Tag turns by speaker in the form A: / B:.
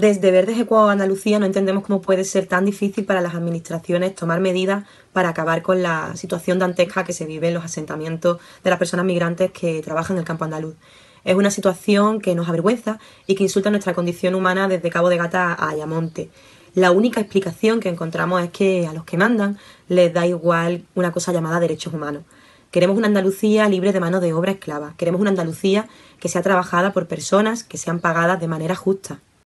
A: Desde Verdes Ecuador Andalucía Andalucía no entendemos cómo puede ser tan difícil para las administraciones tomar medidas para acabar con la situación dantesca que se vive en los asentamientos de las personas migrantes que trabajan en el campo andaluz. Es una situación que nos avergüenza y que insulta nuestra condición humana desde Cabo de Gata a Ayamonte. La única explicación que encontramos es que a los que mandan les da igual una cosa llamada derechos humanos. Queremos una Andalucía libre de mano de obra esclava. Queremos una Andalucía que sea trabajada por personas que sean pagadas de manera justa.